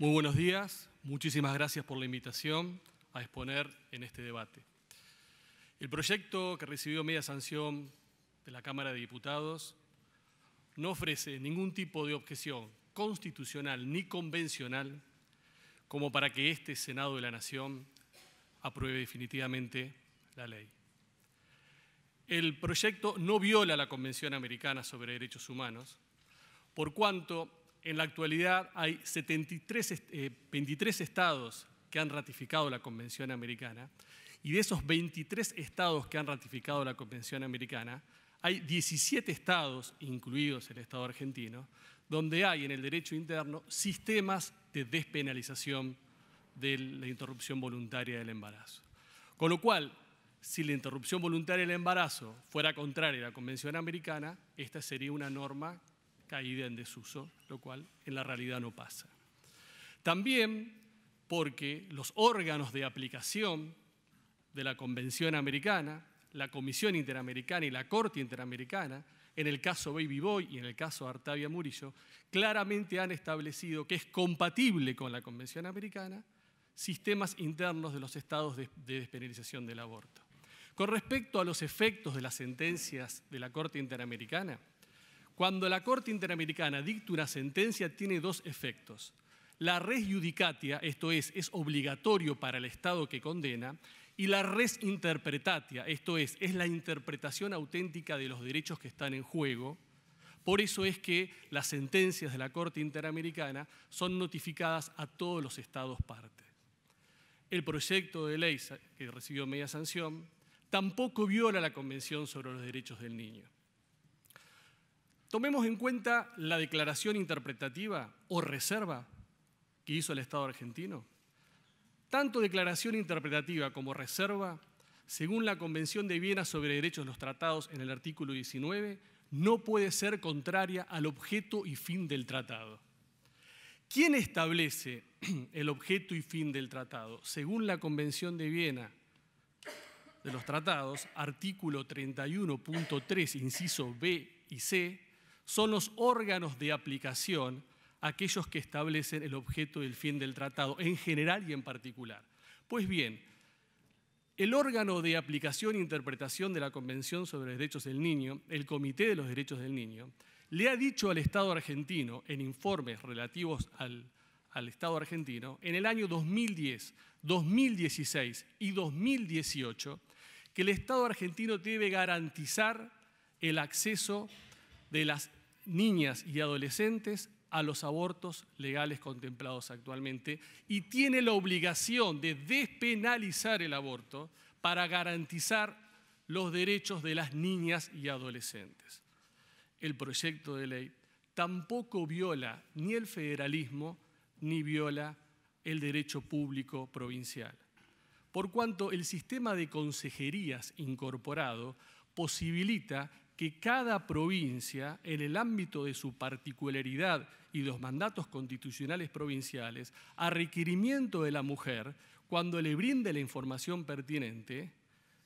Muy buenos días, muchísimas gracias por la invitación a exponer en este debate. El proyecto que recibió media sanción de la Cámara de Diputados no ofrece ningún tipo de objeción constitucional ni convencional como para que este Senado de la Nación apruebe definitivamente la ley. El proyecto no viola la Convención Americana sobre Derechos Humanos, por cuanto en la actualidad hay 23 eh, estados que han ratificado la Convención Americana y de esos 23 estados que han ratificado la Convención Americana, hay 17 estados, incluidos el Estado argentino, donde hay en el derecho interno sistemas de despenalización de la interrupción voluntaria del embarazo. Con lo cual, si la interrupción voluntaria del embarazo fuera contraria a la Convención Americana, esta sería una norma caída en desuso, lo cual en la realidad no pasa. También porque los órganos de aplicación de la Convención Americana, la Comisión Interamericana y la Corte Interamericana, en el caso Baby Boy y en el caso Artavia Murillo, claramente han establecido que es compatible con la Convención Americana sistemas internos de los estados de, despenalización del aborto. Con respecto a los efectos de las sentencias de la Corte Interamericana, cuando la Corte Interamericana dicta una sentencia tiene dos efectos. La res judicatia, esto es, es obligatorio para el Estado que condena, y la res interpretatia, esto es, es la interpretación auténtica de los derechos que están en juego. Por eso es que las sentencias de la Corte Interamericana son notificadas a todos los Estados partes. El proyecto de ley que recibió media sanción tampoco viola la Convención sobre los Derechos del Niño Tomemos en cuenta la declaración interpretativa o reserva que hizo el Estado argentino. Tanto declaración interpretativa como reserva, según la Convención de Viena sobre Derechos de los Tratados en el artículo 19, no puede ser contraria al objeto y fin del tratado. ¿Quién establece el objeto y fin del tratado? Según la Convención de Viena de los Tratados, artículo 31.3, inciso B y C, son los órganos de aplicación aquellos que establecen el objeto y el fin del tratado, en general y en particular. Pues bien, el órgano de aplicación e interpretación de la Convención sobre los Derechos del Niño, el Comité de los Derechos del Niño, le ha dicho al Estado argentino, en informes relativos al, al Estado argentino, en el año 2010, 2016 y 2018, que el Estado argentino debe garantizar el acceso de las niñas y adolescentes a los abortos legales contemplados actualmente y tiene la obligación de despenalizar el aborto para garantizar los derechos de las niñas y adolescentes. El proyecto de ley tampoco viola ni el federalismo ni viola el derecho público provincial, por cuanto el sistema de consejerías incorporado posibilita que cada provincia, en el ámbito de su particularidad y los mandatos constitucionales provinciales, a requerimiento de la mujer, cuando le brinde la información pertinente,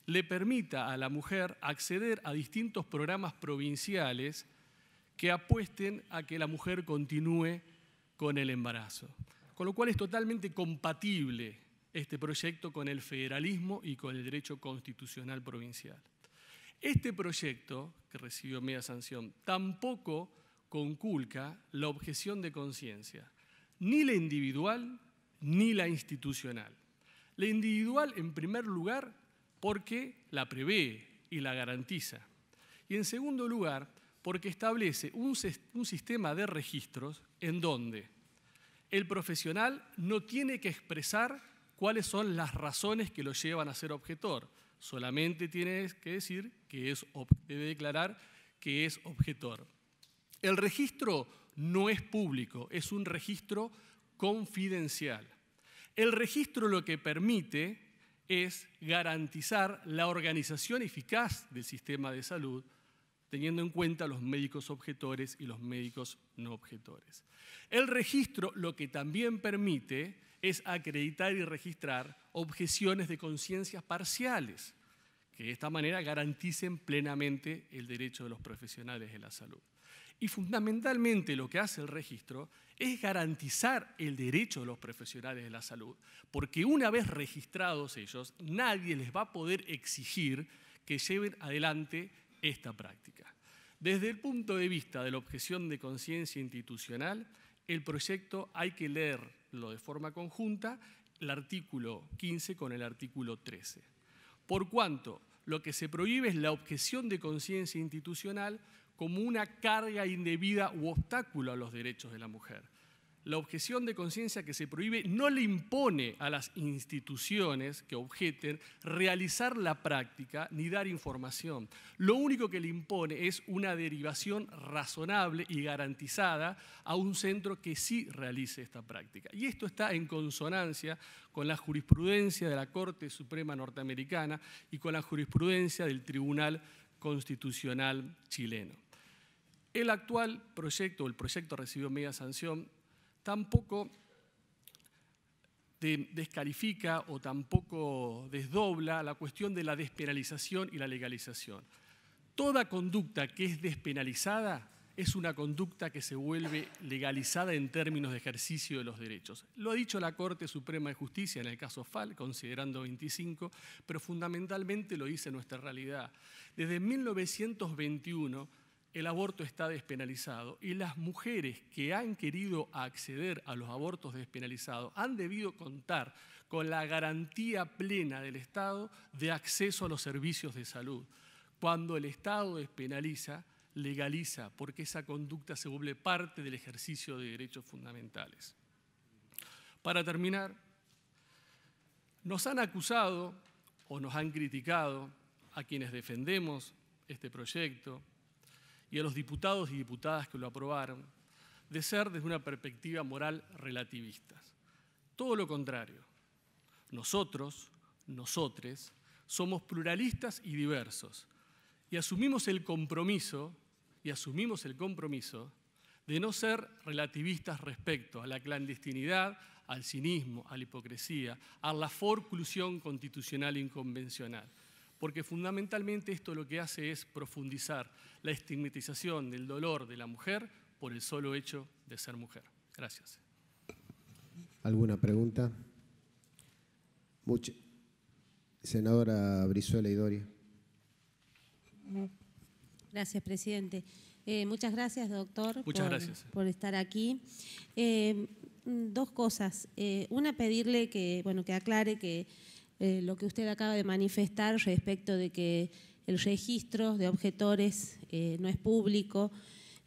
le permita a la mujer acceder a distintos programas provinciales que apuesten a que la mujer continúe con el embarazo. Con lo cual es totalmente compatible este proyecto con el federalismo y con el derecho constitucional provincial. Este proyecto, que recibió media sanción, tampoco conculca la objeción de conciencia, ni la individual ni la institucional. La individual, en primer lugar, porque la prevé y la garantiza. Y en segundo lugar, porque establece un, sistema de registros en donde el profesional no tiene que expresar cuáles son las razones que lo llevan a ser objetor, Solamente tiene que decir que es, debe declarar que es objetor. El registro no es público, es un registro confidencial. El registro lo que permite es garantizar la organización eficaz del sistema de salud, teniendo en cuenta los médicos objetores y los médicos no objetores. El registro lo que también permite es acreditar y registrar objeciones de conciencias parciales, que de esta manera garanticen plenamente el derecho de los profesionales de la salud. Y fundamentalmente lo que hace el registro es garantizar el derecho de los profesionales de la salud, porque una vez registrados ellos, nadie les va a poder exigir que lleven adelante esta práctica. Desde el punto de vista de la objeción de conciencia institucional, el proyecto hay que leerlo de forma conjunta, el artículo 15 con el artículo 13. Por cuanto lo que se prohíbe es la objeción de conciencia institucional como una carga indebida u obstáculo a los derechos de la mujer la objeción de conciencia que se prohíbe no le impone a las instituciones que objeten realizar la práctica ni dar información. Lo único que le impone es una derivación razonable y garantizada a un centro que sí realice esta práctica. Y esto está en consonancia con la jurisprudencia de la Corte Suprema norteamericana y con la jurisprudencia del Tribunal Constitucional chileno. El actual proyecto, el proyecto recibió media sanción, tampoco descalifica o tampoco desdobla la cuestión de la despenalización y la legalización. Toda conducta que es despenalizada es una conducta que se vuelve legalizada en términos de ejercicio de los derechos. Lo ha dicho la Corte Suprema de Justicia en el caso FAL, considerando 25, pero fundamentalmente lo dice nuestra realidad. Desde 1921 el aborto está despenalizado y las mujeres que han querido acceder a los abortos despenalizados han debido contar con la garantía plena del Estado de acceso a los servicios de salud. Cuando el Estado despenaliza, legaliza, porque esa conducta se vuelve parte del ejercicio de derechos fundamentales. Para terminar, nos han acusado o nos han criticado a quienes defendemos este proyecto, y a los diputados y diputadas que lo aprobaron de ser desde una perspectiva moral relativistas. Todo lo contrario. Nosotros, nosotres, somos pluralistas y diversos y asumimos el compromiso y asumimos el compromiso de no ser relativistas respecto a la clandestinidad, al cinismo, a la hipocresía, a la forclusión constitucional inconvencional porque fundamentalmente esto lo que hace es profundizar la estigmatización del dolor de la mujer por el solo hecho de ser mujer. Gracias. ¿Alguna pregunta? Mucho. Senadora Brizuela Doria. Gracias, presidente. Eh, muchas gracias, doctor, muchas por, gracias. por, estar aquí. Eh, dos cosas. Eh, una, pedirle que, bueno, que aclare que eh, lo que usted acaba de manifestar respecto de que el registro de objetores eh, no es público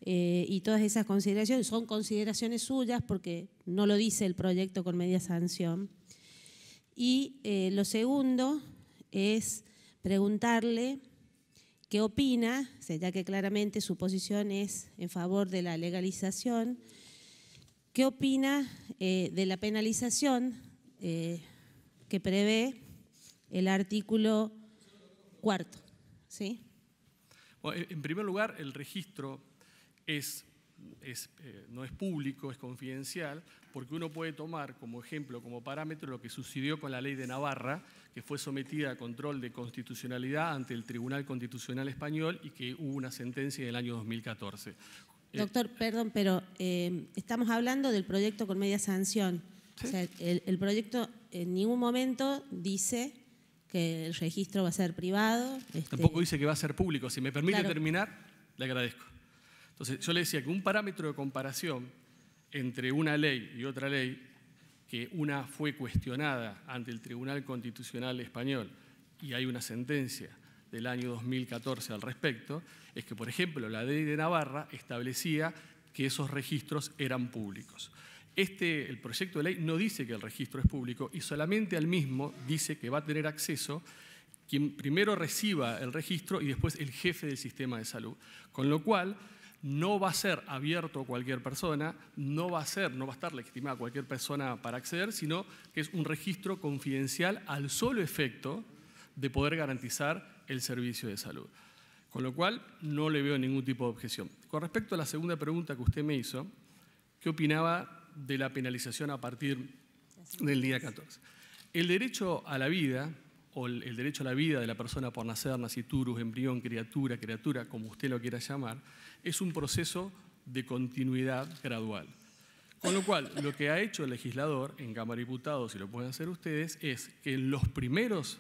eh, y todas esas consideraciones son consideraciones suyas porque no lo dice el proyecto con media sanción. Y lo segundo es preguntarle qué opina, ya que claramente su posición es en favor de la legalización, qué opina de la penalización que prevé el artículo cuarto. ¿sí? en primer lugar, el registro es, eh, no es público, es confidencial, porque uno puede tomar como ejemplo, como parámetro, lo que sucedió con la ley de Navarra, que fue sometida a control de constitucionalidad ante el Tribunal Constitucional Español y que hubo una sentencia en el año 2014. Eh, Doctor, perdón, pero eh, estamos hablando del proyecto con media sanción. O sea, el proyecto en ningún momento dice que el registro va a ser privado. Este Tampoco dice que va a ser público. Si me permite terminar, le agradezco. Entonces, yo le decía que un parámetro de comparación entre una ley y otra ley, que una fue cuestionada ante el Tribunal Constitucional Español y hay una sentencia del año 2014 al respecto, es que, por ejemplo, la ley de Navarra establecía que esos registros eran públicos. Este, el proyecto de ley no dice que el registro es público y solamente al mismo dice que va a tener acceso quien primero reciba el registro y después el jefe del sistema de salud. Con lo cual, no va a ser abierto a cualquier persona, no va a ser, no va a estar legitimada cualquier persona para acceder, sino que es un registro confidencial al solo efecto de poder garantizar el servicio de salud. Con lo cual, no le veo ningún tipo de objeción. Con respecto a la segunda pregunta que usted me hizo, ¿qué opinaba de la penalización a partir del día 14. El derecho a la vida, o el derecho a la vida de la persona por nacer, naciturus, embrión, criatura, criatura, como usted lo quiera llamar, es un proceso de continuidad gradual. Con lo cual, lo que ha hecho el legislador en Cámara de Diputados, si lo pueden hacer ustedes, es que en los primeros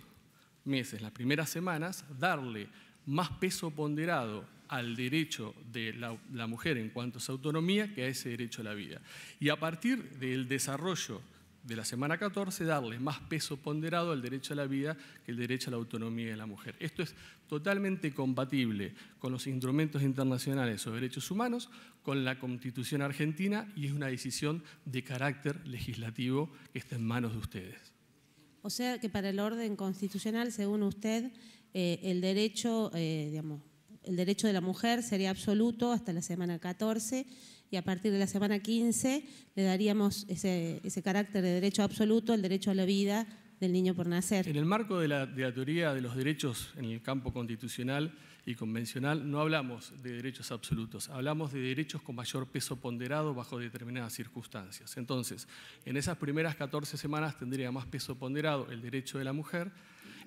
meses, las primeras semanas, darle más peso ponderado al derecho de la, mujer en cuanto a su autonomía que a ese derecho a la vida. Y a partir del desarrollo de la semana 14, darle más peso ponderado al derecho a la vida que el derecho a la autonomía de la mujer. Esto es totalmente compatible con los instrumentos internacionales sobre derechos humanos, con la Constitución argentina y es una decisión de carácter legislativo que está en manos de ustedes. O sea que para el orden constitucional, según usted, eh, el derecho, eh, digamos, el derecho de la mujer sería absoluto hasta la semana 14 y a partir de la semana 15 le daríamos ese, carácter de derecho absoluto, el derecho a la vida del niño por nacer. En el marco de la, de la, teoría de los derechos en el campo constitucional y convencional, no hablamos de derechos absolutos, hablamos de derechos con mayor peso ponderado bajo determinadas circunstancias. Entonces, en esas primeras 14 semanas tendría más peso ponderado el derecho de la mujer,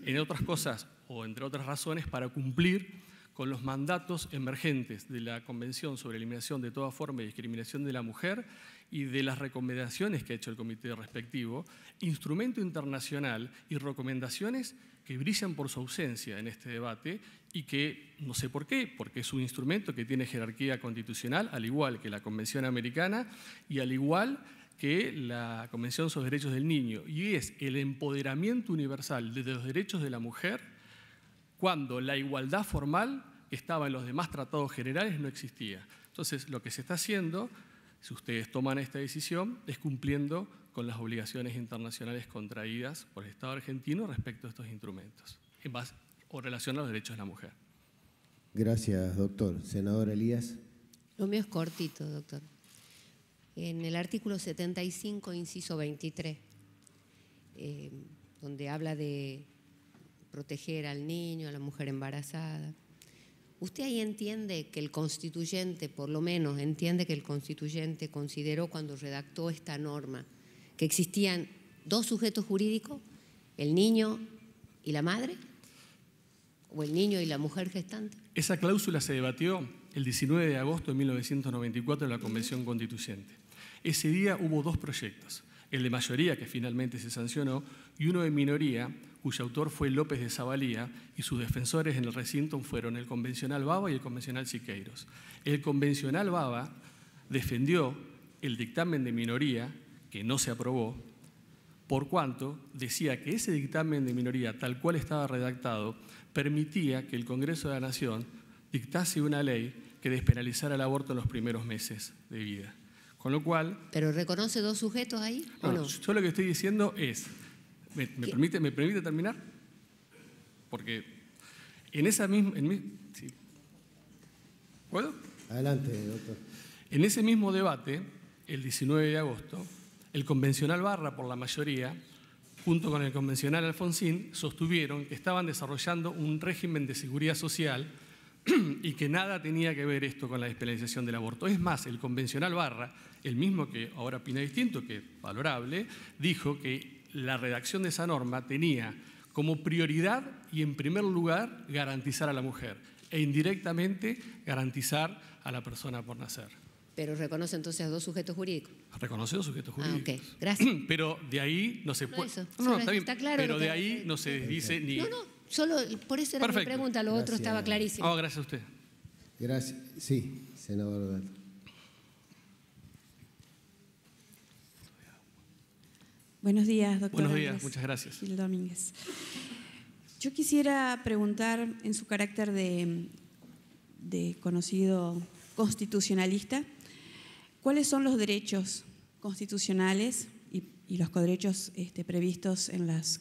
en otras cosas o entre otras razones para cumplir con los mandatos emergentes de la Convención sobre Eliminación de toda forma y discriminación de la mujer y de las recomendaciones que ha hecho el comité respectivo, instrumento internacional y recomendaciones que brillan por su ausencia en este debate y que no sé por qué, porque es un instrumento que tiene jerarquía constitucional, al igual que la Convención Americana y al igual que la Convención sobre Derechos del Niño, y es el empoderamiento universal de los derechos de la mujer cuando la igualdad formal que estaba en los demás tratados generales, no existía. Entonces, lo que se está haciendo, si ustedes toman esta decisión, es cumpliendo con las obligaciones internacionales contraídas por el Estado argentino respecto a estos instrumentos, en o relación a los derechos de la mujer. Gracias, doctor. Senador Elías. Lo mío es cortito, doctor. En el artículo 75, inciso 23, eh, donde habla de proteger al niño, a la mujer embarazada. ¿Usted ahí entiende que el constituyente, por lo menos entiende que el constituyente consideró cuando redactó esta norma que existían dos sujetos jurídicos, el niño y la madre? ¿O el niño y la mujer gestante? Esa cláusula se debatió el 19 de agosto de 1994 en la Convención Constituyente. Ese día hubo dos proyectos el de mayoría que finalmente se sancionó, y uno de minoría, cuyo autor fue López de Zabalía, y sus defensores en el recinto fueron el convencional Baba y el convencional Siqueiros. El convencional Baba defendió el dictamen de minoría, que no se aprobó, por cuanto decía que ese dictamen de minoría, tal cual estaba redactado, permitía que el Congreso de la Nación dictase una ley que despenalizara el aborto en los primeros meses de vida. Con lo cual... ¿Pero reconoce dos sujetos ahí? ¿o no? Yo lo que estoy diciendo es, ¿me, permite, ¿me permite terminar? Porque en esa misma... En ¿Puedo? Adelante, doctor. En ese mismo debate, el 19 de agosto, el convencional Barra, por la mayoría, junto con el convencional Alfonsín, sostuvieron que estaban desarrollando un régimen de seguridad social y que nada tenía que ver esto con la despenalización del aborto. Es más, el convencional Barra, el mismo que ahora opina distinto, que es valorable, dijo que la redacción de esa norma tenía como prioridad y en primer lugar garantizar a la mujer e indirectamente garantizar a la persona por nacer. Pero reconoce entonces a dos sujetos jurídicos. Reconoce dos sujetos jurídicos. Ah, ok, gracias. Pero de ahí no se puede. No, está, claro Pero de ahí no se dice ni. No, no Solo por eso era mi pregunta, lo otro estaba clarísimo. Oh, gracias a usted. Gracias. Sí, senador Buenos días, doctor. Buenos días, muchas gracias. Gil Domínguez. Yo quisiera preguntar, en su carácter de, conocido constitucionalista, ¿cuáles son los derechos constitucionales y, los coderechos este, previstos en las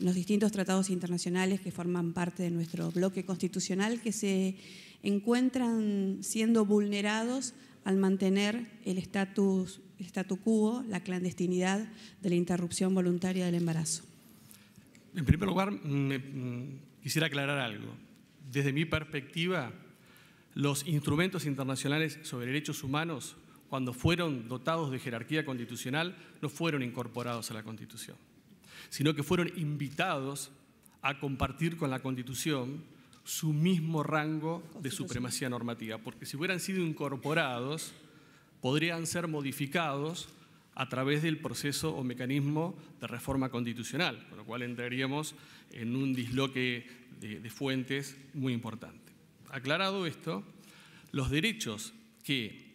los distintos tratados internacionales que forman parte de nuestro bloque constitucional que se encuentran siendo vulnerados al mantener el estatus statu quo, la clandestinidad de la interrupción voluntaria del embarazo. En primer lugar, me, mm, quisiera aclarar algo. Desde mi perspectiva, los instrumentos internacionales sobre derechos humanos, cuando fueron dotados de jerarquía constitucional, no fueron incorporados a la Constitución sino que fueron invitados a compartir con la Constitución su mismo rango de supremacía normativa, porque si hubieran sido incorporados, podrían ser modificados a través del proceso o mecanismo de reforma constitucional, con lo cual entraríamos en un disloque de, de fuentes muy importante. Aclarado esto, los derechos que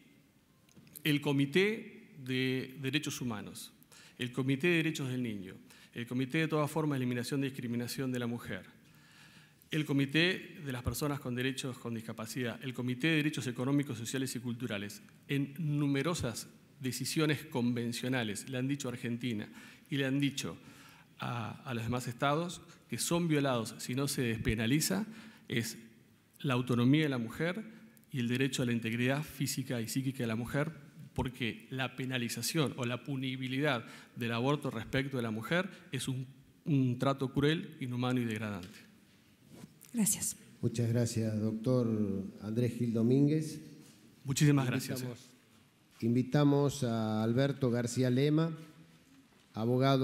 el Comité de Derechos Humanos, el Comité de Derechos del Niño el Comité de toda forma de eliminación de discriminación de la mujer, el Comité de las Personas con Derechos con Discapacidad, el Comité de Derechos Económicos, Sociales y Culturales, en numerosas decisiones convencionales, le han dicho a Argentina y le han dicho a, a los demás estados que son violados si no se despenaliza, es la autonomía de la mujer y el derecho a la integridad física y psíquica de la mujer porque la penalización o la punibilidad del aborto respecto de la mujer es un, trato cruel, inhumano y degradante. Gracias. Muchas gracias, doctor Andrés Gil Domínguez. Muchísimas gracias. Invitamos eh. a Alberto García Lema, abogado.